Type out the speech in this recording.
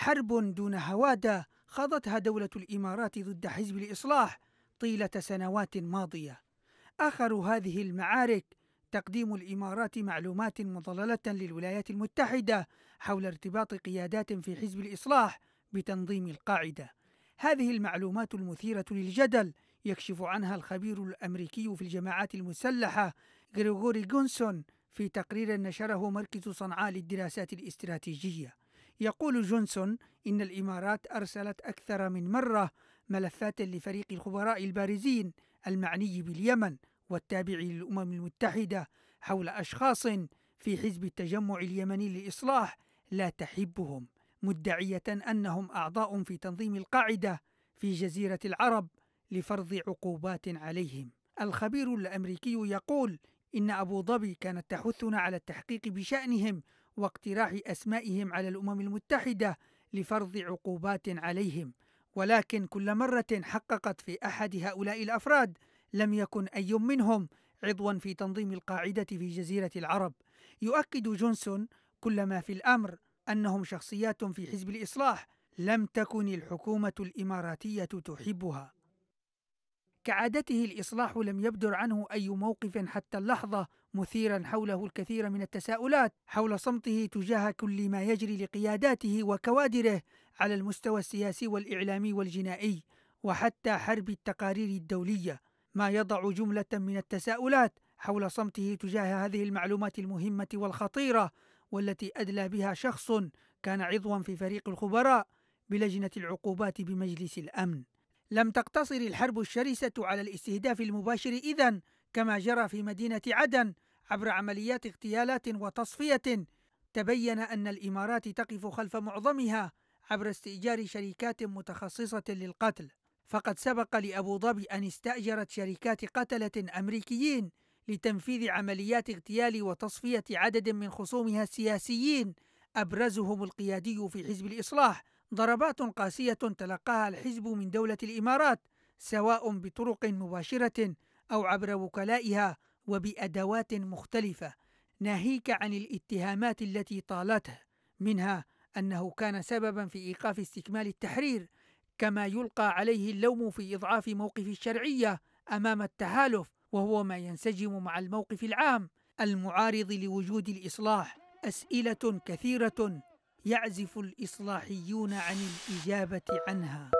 حرب دون هوادة خاضتها دولة الإمارات ضد حزب الإصلاح طيلة سنوات ماضية آخر هذه المعارك تقديم الإمارات معلومات مضللة للولايات المتحدة حول ارتباط قيادات في حزب الإصلاح بتنظيم القاعدة هذه المعلومات المثيرة للجدل يكشف عنها الخبير الأمريكي في الجماعات المسلحة غريغوري جونسون في تقرير نشره مركز صنعاء للدراسات الاستراتيجية يقول جونسون إن الإمارات أرسلت أكثر من مرة ملفات لفريق الخبراء البارزين المعني باليمن والتابع للأمم المتحدة حول أشخاص في حزب التجمع اليمني للإصلاح لا تحبهم مدعية أنهم أعضاء في تنظيم القاعدة في جزيرة العرب لفرض عقوبات عليهم. الخبير الأمريكي يقول إن أبو ظبي كانت تحثنا على التحقيق بشأنهم واقتراح أسمائهم على الأمم المتحدة لفرض عقوبات عليهم ولكن كل مرة حققت في أحد هؤلاء الأفراد لم يكن أي منهم عضوا في تنظيم القاعدة في جزيرة العرب يؤكد جونسون كل ما في الأمر أنهم شخصيات في حزب الإصلاح لم تكن الحكومة الإماراتية تحبها كعادته الإصلاح لم يبدر عنه أي موقف حتى اللحظة مثيرا حوله الكثير من التساؤلات حول صمته تجاه كل ما يجري لقياداته وكوادره على المستوى السياسي والإعلامي والجنائي وحتى حرب التقارير الدولية ما يضع جملة من التساؤلات حول صمته تجاه هذه المعلومات المهمة والخطيرة والتي أدلى بها شخص كان عضوا في فريق الخبراء بلجنة العقوبات بمجلس الأمن لم تقتصر الحرب الشرسة على الاستهداف المباشر إذا كما جرى في مدينة عدن عبر عمليات اغتيالات وتصفية تبين أن الإمارات تقف خلف معظمها عبر استئجار شركات متخصصة للقتل فقد سبق لأبو ظبي أن استأجرت شركات قتلة أمريكيين لتنفيذ عمليات اغتيال وتصفية عدد من خصومها السياسيين أبرزهم القيادي في حزب الإصلاح ضربات قاسية تلقاها الحزب من دولة الإمارات سواء بطرق مباشرة أو عبر وكلائها وبأدوات مختلفة ناهيك عن الاتهامات التي طالته منها أنه كان سببا في إيقاف استكمال التحرير كما يلقى عليه اللوم في إضعاف موقف الشرعية أمام التحالف وهو ما ينسجم مع الموقف العام المعارض لوجود الإصلاح أسئلة كثيرة يعزف الإصلاحيون عن الإجابة عنها